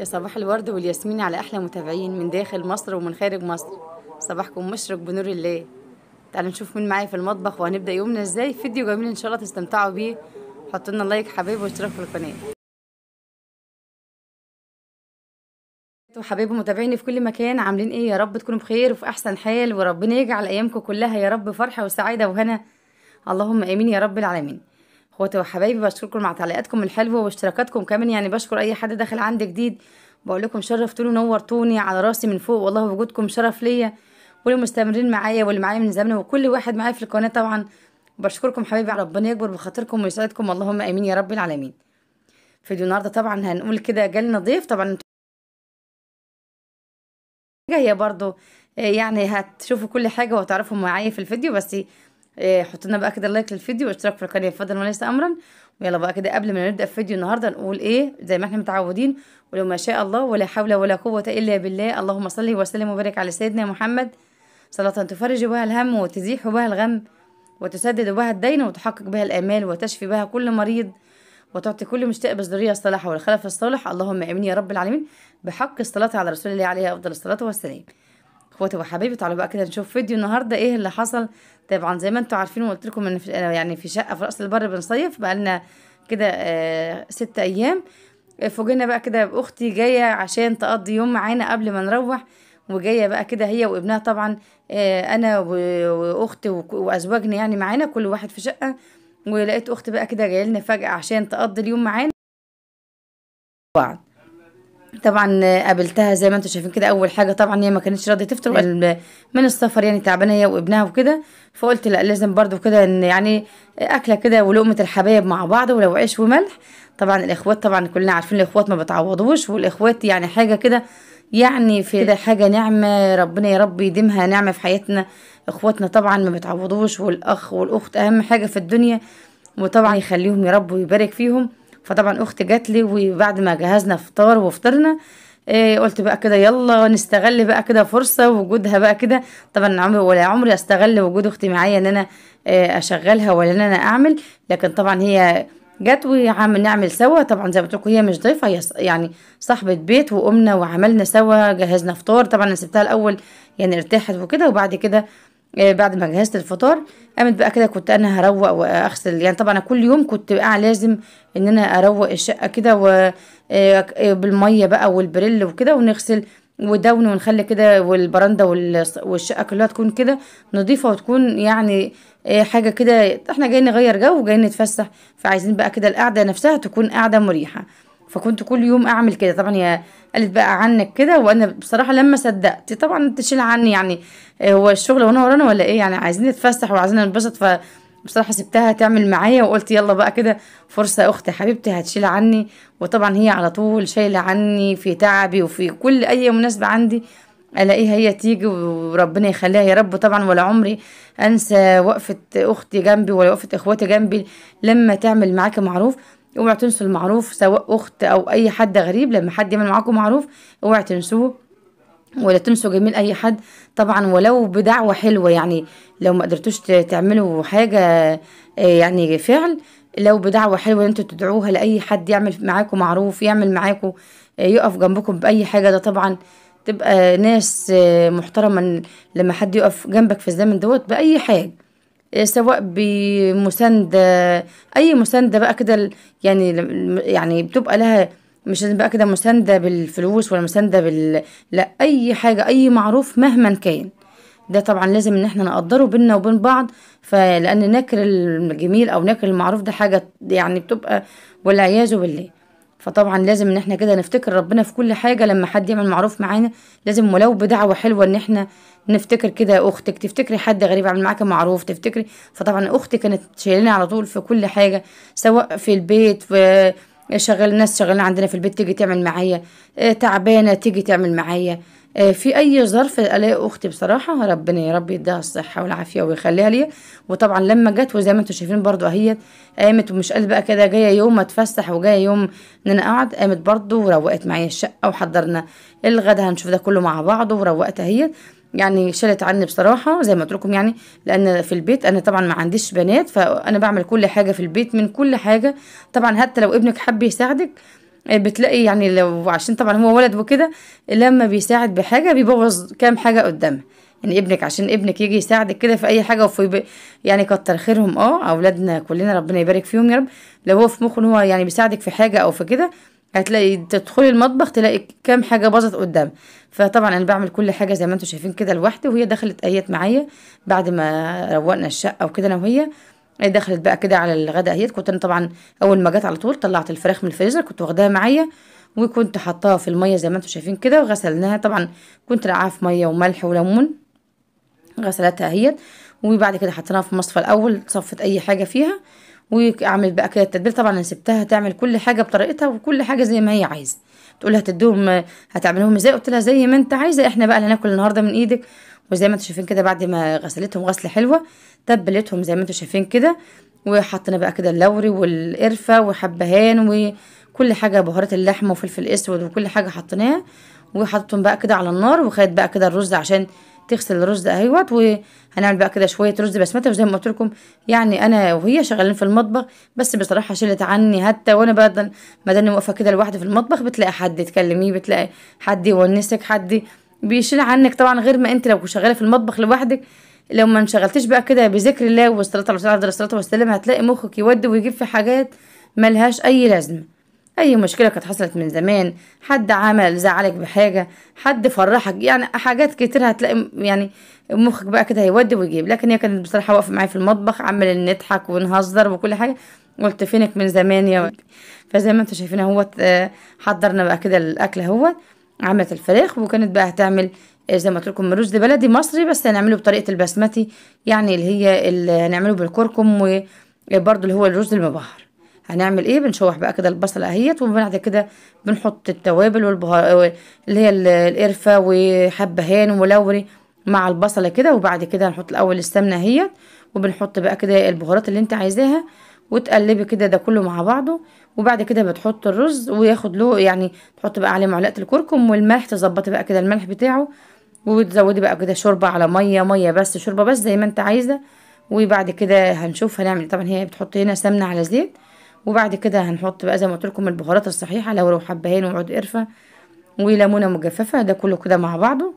يا صباح الورد والياسمين على أحلى متابعين من داخل مصر ومن خارج مصر صباحكم مشرق بنور الله تعالوا نشوف مين معايا في المطبخ وهنبدأ يومنا ازاي فيديو جميل ان شاء الله تستمتعوا بيه حطوا لنا لايك حبايبي واشتراك في القناة وحبايب متابعيني في كل مكان عاملين ايه يا رب تكونوا بخير وفي احسن حال وربنا يجعل ايامكم كلها يا رب فرحة وسعادة وهنا اللهم امين يا رب العالمين هو يا حبايبي بشكركم على تعليقاتكم الحلوه واشتراكاتكم كمان يعني بشكر اي حد داخل عندي جديد بقول لكم شرفتوني ونورتوني على راسي من فوق والله وجودكم شرف ليا والمستمرين معايا واللي معايا من زمان وكل واحد معايا في القناه طبعا بشكركم حبايبي ربنا يكبر بخاطركم ويسعدكم اللهم امين يا رب العالمين فيديو النهارده طبعا هنقول كده جالنا ضيف طبعا جايه برضو يعني هتشوفوا كل حاجه وهتعرفوا معايا في الفيديو بس إيه، حط لنا بقى كده لايك للفيديو واشتراك في القناه فضلا وليس امرا ويلا بقى كده قبل ما نبدا في فيديو النهارده نقول ايه زي ما احنا متعودين ولو ما شاء الله ولا حول ولا قوه الا بالله اللهم صل وسلم وبارك على سيدنا محمد صلاه تفرج بها الهم وتزيح بها الغم وتسدد بها الدين وتحقق بها الامال وتشفي بها كل مريض وتعطي كل مشتاق بالذريه الصالحه والخلف الصالح اللهم امين يا رب العالمين بحق الصلاه على رسول الله عليه افضل الصلاه والسلام اخواتي وحبايبي تعالوا بقى كده نشوف فيديو النهارده ايه اللي حصل طبعا زي ما انتم عارفين وقلت لكم ان في يعني في شقه في راس البر بنصيف بقالنا كده آه، ست ايام فوجئنا بقى كده باختي جايه عشان تقضي يوم معانا قبل ما نروح وجايه بقى كده هي وابنها طبعا آه، انا واختي وازواجنا يعني معانا كل واحد في شقه ولقيت اختي بقى كده جايه لنا فجاه عشان تقضي اليوم معانا طبعا قابلتها زي ما انتم شايفين كده اول حاجه طبعا هي ما كانتش راضيه تفطر إيه. من السفر يعني تعبانه هي وابنها وكده فقلت لا لازم برضو كده ان يعني اكله كده ولقمه الحبايب مع بعض ولو عيش وملح طبعا الاخوات طبعا كلنا عارفين الاخوات ما بتعوضوش والاخوات يعني حاجه كده يعني في كده إيه. حاجه نعمه ربنا يا رب يديمها نعمه في حياتنا اخواتنا طبعا ما بتعوضوش والاخ والاخت اهم حاجه في الدنيا وطبعا يخليهم يا رب ويبارك فيهم فطبعا اختي جات لي وبعد ما جهزنا فطار وفطرنا إيه قلت بقى كده يلا نستغل بقى كده فرصة وجودها بقى كده طبعا عمري ولا عمري استغل وجود اختي معايا ان انا إيه اشغلها ولا ان انا اعمل لكن طبعا هي جت وعم نعمل سوا طبعا زي ما هي مش ضيفه هي يعني صاحبه بيت وقمنا وعملنا سوا جهزنا فطار طبعا انا سبتها الاول يعني ارتاحت وكده وبعد كده آه، بعد ما جهزت الفطار قامت بقى كده كنت انا هروق واغسل يعني طبعا كل يوم كنت بقى لازم ان انا اروق الشقه كده و آه، آه، بالميه بقى والبريل وكده ونغسل ودون ونخلي كده والبرندة والشقة كلها تكون كده نظيفة وتكون يعني حاجة كده احنا جايين نغير جو وجايين نتفسح فعايزين بقى كده القعدة نفسها تكون قعدة مريحة فكنت كل يوم اعمل كده طبعا هي قالت بقى عنك كده وانا بصراحه لما صدقت طبعا تشيل عني يعني آه، هو الشغل وانا ورانا ولا ايه يعني عايزين نتفسح وعايزين ننبسط ف بصراحة سبتها تعمل معايا وقلت يلا بقى كده فرصة أختي حبيبتي هتشيل عني وطبعا هي على طول شايلة عني في تعبي وفي كل أي مناسبة عندي الاقيها هي تيجي وربنا يخليها يا رب طبعا ولا عمري انسى وقفه اختي جنبي ولا وقفه اخواتي جنبي لما تعمل معاكي معروف اوعوا تنسوا المعروف سواء اخت او اي حد غريب لما حد يعمل معاكم معروف اوعوا تنسوه ولا تنسوا جميل اي حد طبعا ولو بدعوة حلوة يعني لو ما قدرتوش تعملوا حاجة آه، يعني فعل لو بدعوة حلوة انتوا تدعوها لأي حد يعمل معاكم معروف يعمل معاكم آه، يقف جنبكم بأي حاجة ده طبعا تبقى ناس آه، محترمة لما حد يقف جنبك في الزمن دوت بأي حاجة آه، سواء بمساندة أي مساندة بقى كده يعني يعني بتبقى لها مش لازم بقى كده مساندة بالفلوس ولا مساندة بال لا أي حاجة أي معروف مهما كان ده طبعا لازم ان احنا نقدره بينا وبين بعض فلان نكر الجميل او نكر المعروف ده حاجه يعني بتبقى والعياذ بالله فطبعا لازم ان احنا كده نفتكر ربنا في كل حاجة لما حد يعمل معروف معانا لازم ولو بدعوة حلوة ان احنا نفتكر كده اختك تفتكري حد غريب عمل معاك معروف تفتكري فطبعا اختي كانت شايلاني على طول في كل حاجة سواء في البيت في شغل ناس شغلنا عندنا في البيت تيجي تعمل معايا آه، تعبانة تيجي تعمل معايا آه، في اي ظرف الاقي اختي بصراحه ربنا يا رب يديها الصحه والعافيه ويخليها لي وطبعا لما جت وزي ما انتم شايفين برضو اهي قامت ومش قال بقى كده جايه يوم اتفسح وجايه يوم ان انا اقعد قامت برضو وروقت معايا الشقه وحضرنا الغدا هنشوف ده كله مع بعضه وروقت اهي يعني شالت عني بصراحه زي ما قلت لكم يعني لان في البيت انا طبعا ما عنديش بنات فانا بعمل كل حاجه في البيت من كل حاجه طبعا حتى لو ابنك حب يساعدك آه، بتلاقي يعني لو عشان طبعا هو ولد وكده لما بيساعد بحاجه بيبوظ كام حاجه قدامها يعني ابنك عشان ابنك يجي يساعدك كده في اي حاجه وفي يعني كتر خيرهم اه اولادنا كلنا ربنا يبارك فيهم يا رب لو هو في مخه ان هو يعني بيساعدك في حاجه او في كده هتلاقي تدخلي المطبخ تلاقي كام حاجه باظت قدام فطبعا انا بعمل كل حاجه زي ما انتم شايفين كده لوحدي وهي دخلت ايات معايا بعد ما روقنا الشقه وكده انا وهي دخلت بقى كده على الغداء اهيت كنت انا طبعا اول ما جت على طول طلعت الفراخ من الفريزر كنت واخداها معايا وكنت حطاها في الميه زي ما انتم شايفين كده وغسلناها طبعا كنت نقعها في ميه وملح وليمون غسلتها اهيت وبعد كده حطيناها في مصفى الاول صفت اي حاجه فيها واعمل بقى كده التتبيله طبعا انا سبتها تعمل كل حاجه بطريقتها وكل حاجه زي ما هي عايزه تقول هتديهم هتعملهم ازاي قلت لها زي ما انت عايزه احنا بقى اللي هناكل النهارده من ايدك وزي ما انتم شايفين كده بعد ما غسلتهم غسله حلوه تبلتهم زي ما انتم شايفين كده وحطينا بقى كده اللوري والقرفه وحبهان وكل حاجه بهارات اللحمه وفلفل اسود وكل حاجه حطيناها وحطيتهم بقى كده على النار وخدت بقى كده الرز عشان تغسل الرز اهوت وهنعمل بقى كده شويه رز بسمتي وزي ما قلت لكم يعني انا وهي شغالين في المطبخ بس بصراحه شلت عني حتى وانا بدل ما واقفه كده لوحدي في المطبخ بتلاقي حد تكلميه بتلاقي حد يونسك حد بيشيل عنك طبعا غير ما انت لو شغاله في المطبخ لوحدك لو ما انشغلتيش بقى كده بذكر الله والصلاه على الرسول عليه الصلاه والسلام هتلاقي مخك يود ويجيب في حاجات ملهاش اي لازمه اي مشكله كانت حصلت من زمان حد عمل زعلك بحاجه حد فرحك يعني حاجات كتير هتلاقي يعني مخك بقى كده هيودي ويجيب لكن هي كانت بصراحه واقفه معايا في المطبخ عمال نضحك ونهزر وكل حاجه قلت فينك من زمان يا فزي ما انتم شايفين اهوت آه، حضرنا بقى كده الاكل اهوت عملت الفراخ وكانت بقى هتعمل آه، زي ما قلت لكم رز بلدي مصري بس هنعمله بطريقه البسمتي يعني اللي هي اللي هنعمله بالكركم وبرده اللي هو الرز المبهر هنعمل ايه بنشوح بقى كده البصل اهيت وبعد كده بنحط التوابل والبهار آه، اللي هي القرفه وحبهان وملوري مع البصله كده وبعد كده هنحط الاول السمنه اهيت وبنحط بقى كده البهارات اللي انت عايزاها وتقلبي كده ده كله مع بعضه وبعد كده بتحط الرز وياخد له يعني تحط بقى عليه معلقه الكركم والملح تظبطي بقى كده الملح بتاعه وتزودي بقى كده شوربه على ميه ميه بس شوربه بس زي ما انت عايزه وبعد كده هنشوف هنعمل طبعا هي بتحط هنا سمنه على زيت وبعد كده هنحط بقى زي ما قلت لكم البهارات الصحيحه لو حبهان وعود قرفه وليمونه مجففه ده كله كده مع بعضه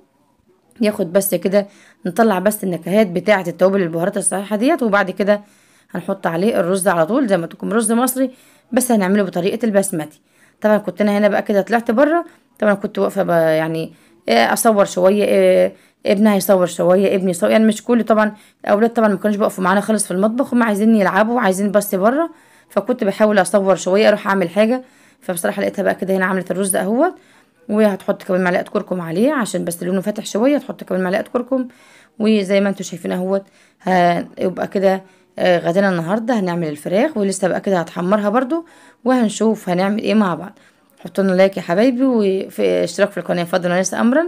ياخد بس كده نطلع بس النكهات بتاعه التوابل البهارات الصحيحه ديت وبعد كده هنحط عليه الرز على طول زي ما تكون رز مصري بس هنعمله بطريقه البسمتي طبعا كنت انا هنا بقى كده طلعت بره طبعا كنت واقفه يعني آه، اصور شويه آه، ابني هيصور شويه ابني صور يعني مش كل طبعا الاولاد طبعا ما كانوش بيقفوا معانا خالص في المطبخ هم عايزين يلعبوا عايزين بس بره فكنت بحاول اصور شويه اروح اعمل حاجه فبصراحه لقيتها بقى كده هنا عملت الرز اهوت وهتحط كمان معلقه كركم عليه عشان بس لونه فاتح شويه تحط كمان معلقه كركم وزي ما انتم شايفين اهوت هيبقى كده آه، غدانا النهاردة هنعمل الفراخ ولسه بقى كده هتحمرها برضو وهنشوف هنعمل ايه مع بعض حطوا لنا لايك يا حبايبي واشتراك في القناة فضلا وناس امرا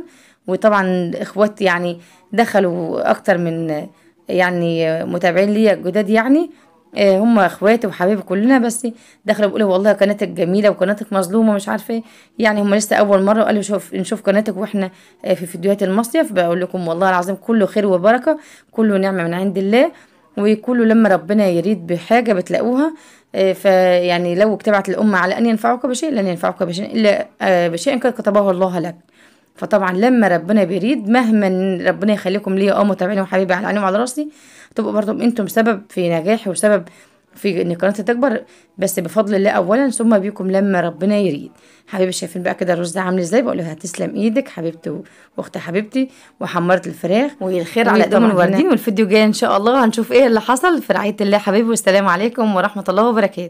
وطبعا اخواتي يعني دخلوا اكتر من يعني متابعين ليا جداد يعني آه، هم اخواتي وحبايبي كلنا بس دخلوا بيقولوا والله قناتك جميله وقناتك مظلومه مش عارفه ايه يعني هم لسه اول مره وقالوا شوف نشوف قناتك واحنا آه، في فيديوهات المصيف بقول لكم والله العظيم كله خير وبركه كله نعمه من عند الله ويقولوا لما ربنا يريد بحاجة بتلاقوها آه، فيعني لو اجتمعت الأمة على أن ينفعك بشيء لن ينفعك بشيء إلا آه، بشيء قد كتبه الله لك فطبعا لما ربنا بيريد مهما ربنا يخليكم ليا اه متابعيني وحبيبي على عيني وعلى راسي تبقوا برضه انتم سبب في نجاحي وسبب في ان قناتي تكبر بس بفضل الله اولا ثم بيكم لما ربنا يريد حبيبي شايفين بقى كده الرز ده عامل ازاي بقول لها تسلم ايدك حبيبتي واخت حبيبتي وحمرت الفراخ والخير على ايدهم الوردين والفيديو جاي ان شاء الله هنشوف ايه اللي حصل في رعايه الله حبيبي والسلام عليكم ورحمه الله وبركاته